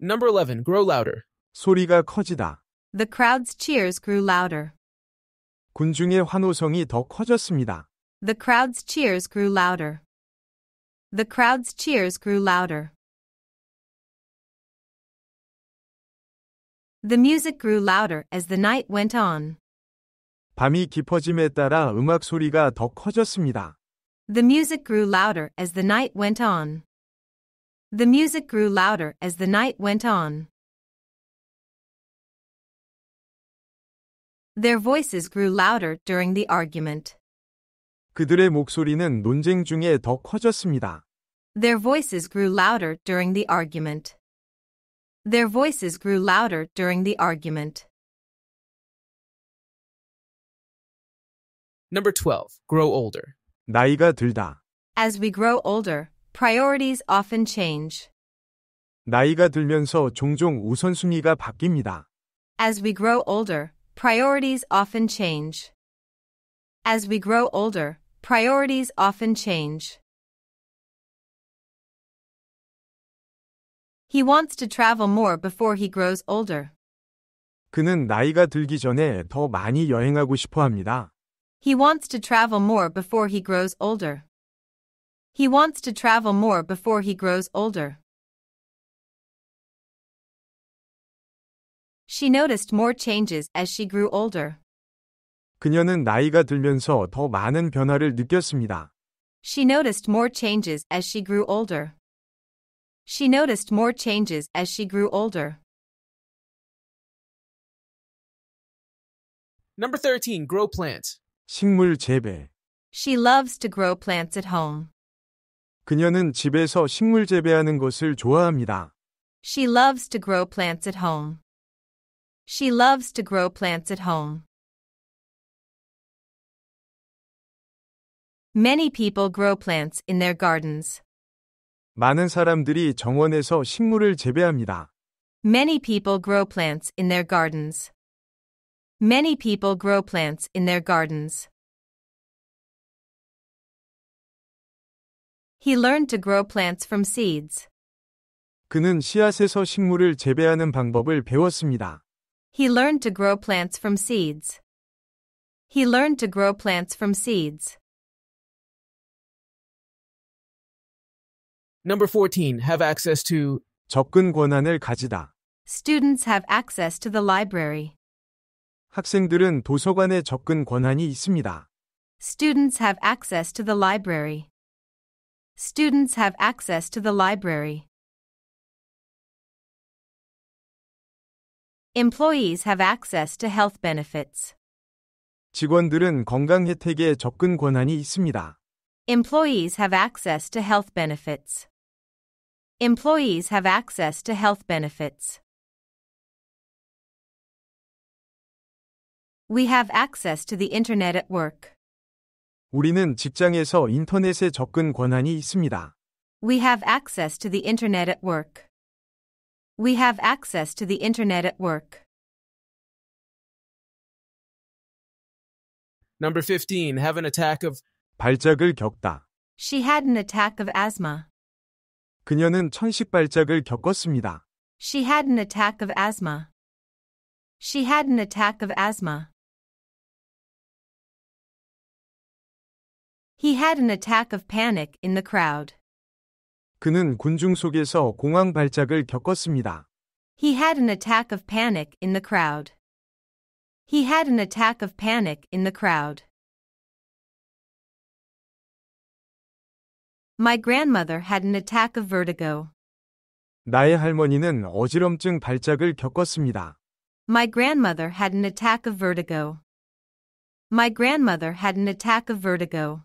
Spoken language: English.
Number 11. Grow louder. 소리가 커지다. The crowd's cheers grew louder. 군중의 환호성이 더 커졌습니다. The crowd's cheers grew louder. The crowd's cheers grew louder. The music grew louder as the night went on. 밤이 깊어짐에 따라 음악 소리가 더 커졌습니다. The music grew louder as the night went on. The music grew louder as the night went on. Their voices grew louder during the argument. 그들의 목소리는 논쟁 중에 더 커졌습니다. Their voices grew louder during the argument. Their voices grew louder during the argument. Number 12. Grow older. 나이가 들다. As we grow older, Priorities often change. 나이가 들면서 종종 우선순위가 바뀝니다. As we grow older, priorities often change. As we grow older, priorities often change. He wants to travel more before he grows older. 그는 나이가 들기 전에 더 많이 여행하고 싶어 합니다. He wants to travel more before he grows older. He wants to travel more before he grows older. She noticed more changes as she grew older. 그녀는 나이가 들면서 더 많은 변화를 느꼈습니다. She noticed more changes as she grew older. She noticed more changes as she grew older. Number 13, grow plants. 식물 재배. She loves to grow plants at home. 그녀는 집에서 식물 재배하는 것을 좋아합니다. She loves to grow plants at home. She loves to grow plants at home. Many people grow plants in their gardens. 많은 사람들이 정원에서 식물을 재배합니다. Many people grow plants in their gardens. Many people grow plants in their gardens. He learned to grow plants from seeds. 그는 씨앗에서 식물을 재배하는 방법을 배웠습니다. He learned to grow plants from seeds. He learned to grow plants from seeds. Number 14. Have access to 접근 권한을 가지다. Students have access to the library. 학생들은 도서관에 접근 권한이 있습니다. Students have access to the library. Students have access to the library. Employees have access to health benefits. 직원들은 건강 혜택에 접근 권한이 있습니다. Employees have access to health benefits. Employees have access to health benefits. We have access to the internet at work. 우리는 직장에서 인터넷에 접근 권한이 있습니다. We have access to the internet at work. We have access to the internet at work. Number 15. Have an attack of 발작을 겪다. She had an attack of asthma. 그녀는 천식 발작을 겪었습니다. She had an attack of asthma. She had an attack of asthma. He had an attack of panic in the crowd. 그는 군중 속에서 공황 발작을 겪었습니다. He had an attack of panic in the crowd. He had an attack of panic in the crowd. My grandmother had an attack of vertigo. 나의 할머니는 어지럼증 발작을 겪었습니다. My grandmother had an attack of vertigo. My grandmother had an attack of vertigo.